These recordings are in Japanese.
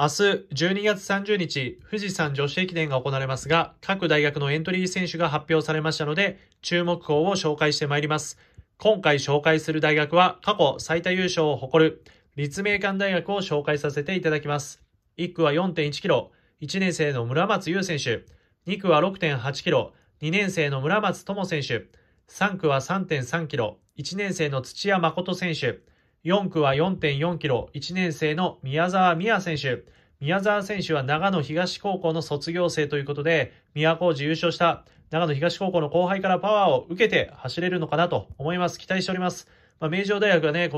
明日12月30日、富士山女子駅伝が行われますが、各大学のエントリー選手が発表されましたので、注目校を紹介してまいります。今回紹介する大学は過去最多優勝を誇る立命館大学を紹介させていただきます。1区は4 1キロ、1年生の村松優選手、2区は6 8キロ、2年生の村松智選手、3区は3 3キロ、1年生の土屋誠選手、4区は4.4キロ、1年生の宮沢美也選手。宮沢選手は長野東高校の卒業生ということで、宮古寺優勝した長野東高校の後輩からパワーを受けて走れるのかなと思います。期待しております。まあ、名城大学はね、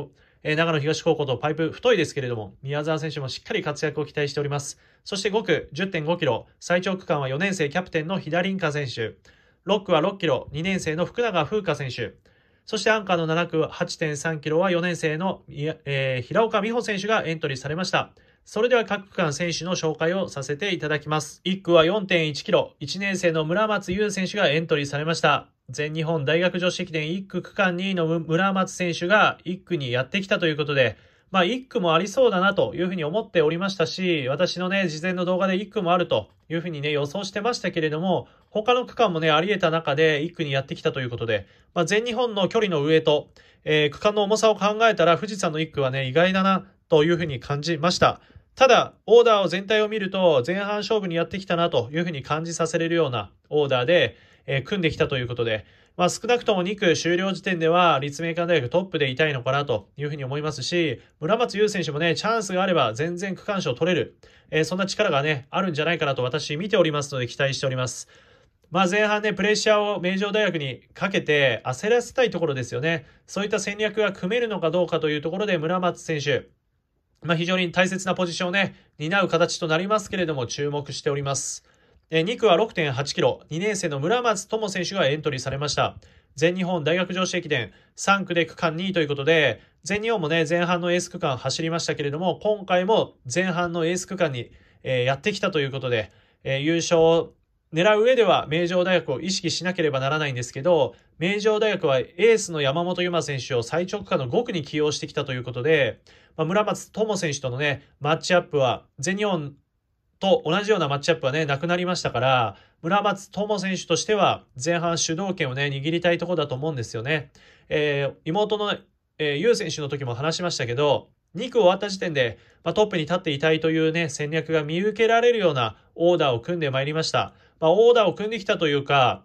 えー、長野東高校とパイプ太いですけれども、宮沢選手もしっかり活躍を期待しております。そして5区10.5キロ、最長区間は4年生キャプテンの飛田凛香選手。6区は6キロ、2年生の福永風花選手。そしてアンカーの7区8.3キロは4年生の、えー、平岡美穂選手がエントリーされました。それでは各区間選手の紹介をさせていただきます。1区は4.1キロ、1年生の村松優選手がエントリーされました。全日本大学女子駅伝1区区間2位の村松選手が1区にやってきたということで、まあ1区もありそうだなというふうに思っておりましたし、私のね、事前の動画で1区もあるというふうにね、予想してましたけれども、他の区間もね、あり得た中で1区にやってきたということで、まあ、全日本の距離の上と、えー、区間の重さを考えたら富士山の1区はね、意外だなというふうに感じました。ただ、オーダーを全体を見ると、前半勝負にやってきたなというふうに感じさせれるようなオーダーで、えー、組んできたということで、まあ、少なくとも2区終了時点では立命館大学トップでいたいのかなというふうに思いますし、村松優選手もね、チャンスがあれば全然区間賞取れる、えー、そんな力がね、あるんじゃないかなと私見ておりますので期待しております。まあ、前半ね、プレッシャーを名城大学にかけて焦らせたいところですよね。そういった戦略が組めるのかどうかというところで、村松選手、まあ、非常に大切なポジションをね、担う形となりますけれども、注目しております。え2区は6.8キロ、2年生の村松智選手がエントリーされました。全日本大学女子駅伝3区で区間2位ということで、全日本もね、前半のエース区間走りましたけれども、今回も前半のエース区間に、えー、やってきたということで、えー、優勝狙う上では名城大学を意識しなければならないんですけど、名城大学はエースの山本優真選手を最直下の5区に起用してきたということで、まあ、村松智選手とのね、マッチアップは、全日本と同じようなマッチアップはね、なくなりましたから、村松智選手としては前半主導権をね、握りたいところだと思うんですよね。えー、妹の、えー、ゆう選手の時も話しましたけど、2区終わった時点で、まあ、トップに立っていたいというね、戦略が見受けられるようなオーダーを組んでまいりました。まあ、オーダーを組んできたというか、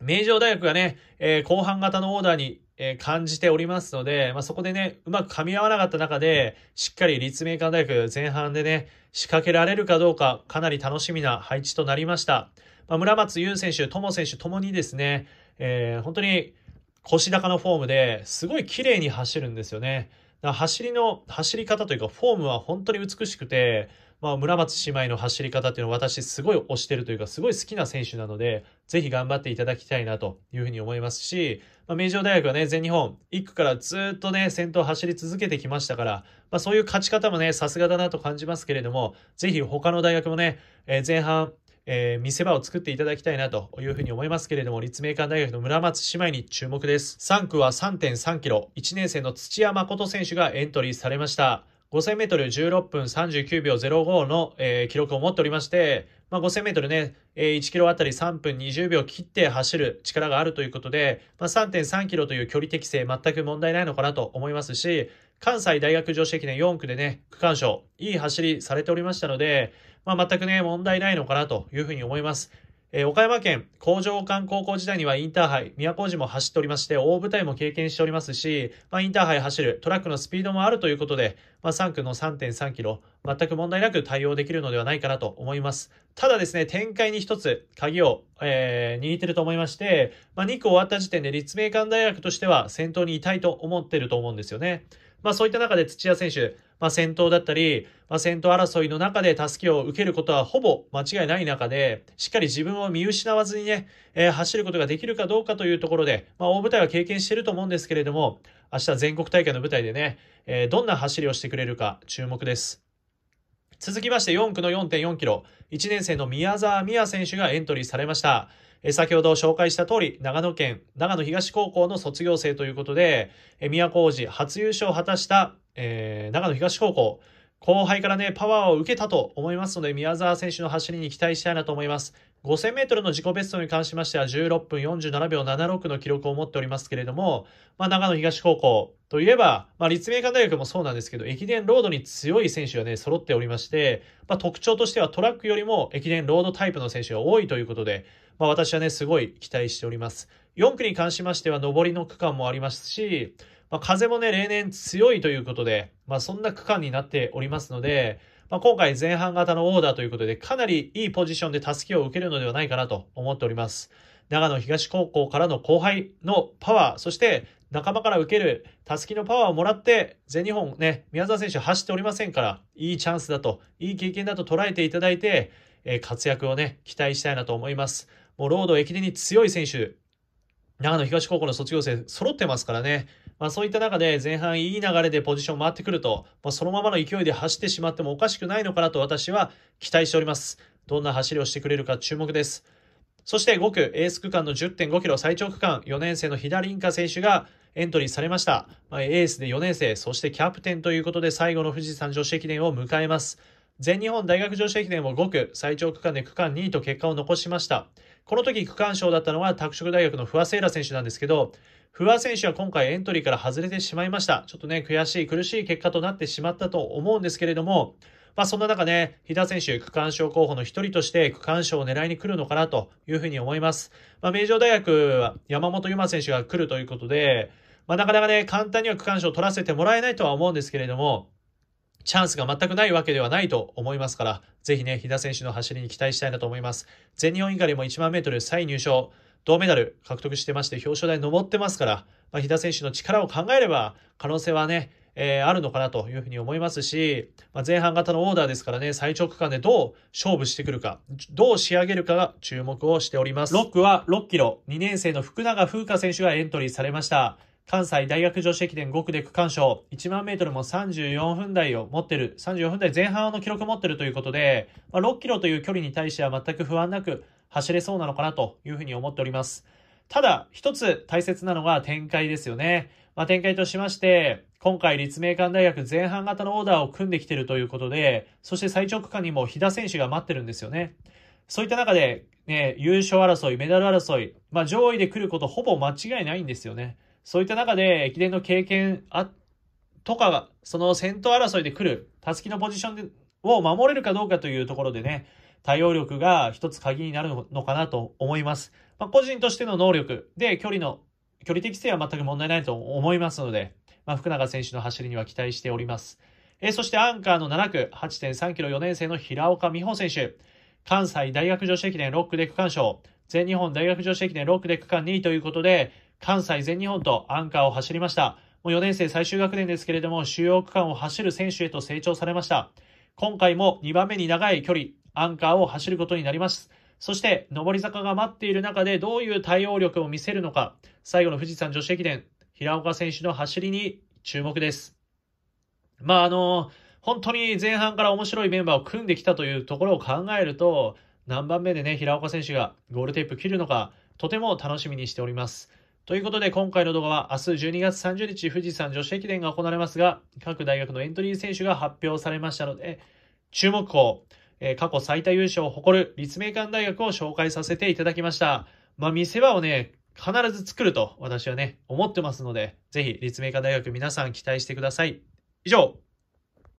名城大学がね、えー、後半型のオーダーに、えー、感じておりますので、まあ、そこでね、うまく噛み合わなかった中で、しっかり立命館大学前半でね、仕掛けられるかどうか、かなり楽しみな配置となりました。まあ、村松優選手、友選手ともにですね、えー、本当に腰高のフォームですごい綺麗に走るんですよね。走りの、走り方というか、フォームは本当に美しくて、まあ、村松姉妹の走り方っていうのを私すごい推してるというか、すごい好きな選手なので、ぜひ頑張っていただきたいなというふうに思いますし、まあ、名城大学はね、全日本、1区からずっとね、先頭走り続けてきましたから、まあ、そういう勝ち方もね、さすがだなと感じますけれども、ぜひ他の大学もね、えー、前半えー、見せ場を作っていただきたいなというふうに思いますけれども、立命館大学の村松姉妹に注目です。3区は3.3キロ、1年生の土屋誠選手がエントリーされました。5000メートル16分39秒05の、えー、記録を持っておりまして、まあ、5000メートルね、えー、1キロあたり3分20秒切って走る力があるということで、まあ、3.3キロという距離適正全く問題ないのかなと思いますし、関西大学女子駅伝4区でね、区間賞、いい走りされておりましたので、まあ、全くね、問題ないのかなというふうに思います。えー、岡山県工場館高校時代にはインターハイ、宮古寺も走っておりまして、大舞台も経験しておりますし、まあ、インターハイ走る、トラックのスピードもあるということで、まあ、3区の3.3キロ、全く問題なく対応できるのではないかなと思います。ただですね、展開に一つ鍵を、えー、握ってると思いまして、まあ、2区終わった時点で立命館大学としては先頭にいたいと思ってると思うんですよね。まあそういった中で土屋選手、まあ先頭だったり、まあ先頭争いの中で助けを受けることはほぼ間違いない中で、しっかり自分を見失わずにね、えー、走ることができるかどうかというところで、まあ大舞台は経験してると思うんですけれども、明日全国大会の舞台でね、えー、どんな走りをしてくれるか注目です。続きまして4区の4.4キロ、1年生の宮沢美也選手がエントリーされました。先ほど紹介した通り、長野県、長野東高校の卒業生ということで、宮古王初優勝を果たした、えー、長野東高校、後輩からね、パワーを受けたと思いますので、宮沢選手の走りに期待したいなと思います。5000メートルの自己ベストに関しましては16分47秒76の記録を持っておりますけれども、まあ、長野東高校といえば、まあ、立命館大学もそうなんですけど、駅伝ロードに強い選手がね、揃っておりまして、まあ、特徴としてはトラックよりも駅伝ロードタイプの選手が多いということで、まあ、私はね、すごい期待しております。4区に関しましては上りの区間もありますし、まあ、風もね、例年強いということで、まあ、そんな区間になっておりますので、まあ、今回前半型のオーダーということで、かなりいいポジションで助けを受けるのではないかなと思っております。長野東高校からの後輩のパワー、そして仲間から受けるたすきのパワーをもらって、全日本ね、宮沢選手走っておりませんから、いいチャンスだと、いい経験だと捉えていただいて、え活躍をね、期待したいなと思います。もうロード駅伝に強い選手、長野東高校の卒業生揃ってますからね。まあそういった中で前半いい流れでポジション回ってくると、まあ、そのままの勢いで走ってしまってもおかしくないのかなと私は期待しております。どんな走りをしてくれるか注目です。そして5区、エース区間の10.5キロ最長区間、4年生の左インカ選手がエントリーされました。まあ、エースで4年生、そしてキャプテンということで最後の富士山女子駅伝を迎えます。全日本大学女子駅伝を5区、最長区間で区間2位と結果を残しました。この時区間賞だったのが拓殖大学の不破聖衣選手なんですけど、不破選手は今回エントリーから外れてしまいました。ちょっとね、悔しい、苦しい結果となってしまったと思うんですけれども、まあそんな中ね、飛田選手、区間賞候補の一人として区間賞を狙いに来るのかなというふうに思います。まあ名城大学、山本優馬選手が来るということで、まあなかなかね、簡単には区間賞を取らせてもらえないとは思うんですけれども、チャンスが全くないわけではないと思いますから、ぜひね、飛田選手の走りに期待したいなと思います。全日本以下でも1万メートル位入賞、銅メダル獲得してまして、表彰台上ってますから、まあ、飛田選手の力を考えれば、可能性はね、えー、あるのかなというふうに思いますし、まあ、前半型のオーダーですからね、最長区間でどう勝負してくるか、どう仕上げるかが注目をしております。6区は6キロ、2年生の福永風花選手がエントリーされました。関西大学女子駅伝5区で区間賞、1万メートルも34分台を持ってる、34分台前半の記録を持ってるということで、まあ、6キロという距離に対しては全く不安なく走れそうなのかなというふうに思っております。ただ、一つ大切なのが展開ですよね。まあ、展開としまして、今回立命館大学前半型のオーダーを組んできてるということで、そして最長区間にも飛田選手が待ってるんですよね。そういった中で、ね、優勝争い、メダル争い、まあ、上位で来ることほぼ間違いないんですよね。そういった中で駅伝の経験あとか、その先頭争いで来る、たすきのポジションでを守れるかどうかというところでね、対応力が一つ鍵になるのかなと思います。まあ、個人としての能力で距離の、距離的性は全く問題ないと思いますので、まあ、福永選手の走りには期待しております。えそしてアンカーの7区、8.3キロ4年生の平岡美穂選手。関西大学女子駅伝6区で区間賞、全日本大学女子駅伝6区で区間2位ということで、関西全日本とアンカーを走りました。もう4年生最終学年ですけれども、主要区間を走る選手へと成長されました。今回も2番目に長い距離、アンカーを走ることになります。そして、上り坂が待っている中でどういう対応力を見せるのか、最後の富士山女子駅伝、平岡選手の走りに注目です。まあ、あの、本当に前半から面白いメンバーを組んできたというところを考えると、何番目でね、平岡選手がゴールテープ切るのか、とても楽しみにしております。ということで今回の動画は明日12月30日富士山女子駅伝が行われますが、各大学のエントリー選手が発表されましたので、注目校、え過去最多優勝を誇る立命館大学を紹介させていただきました。まあ見せ場をね、必ず作ると私はね、思ってますので、ぜひ立命館大学皆さん期待してください。以上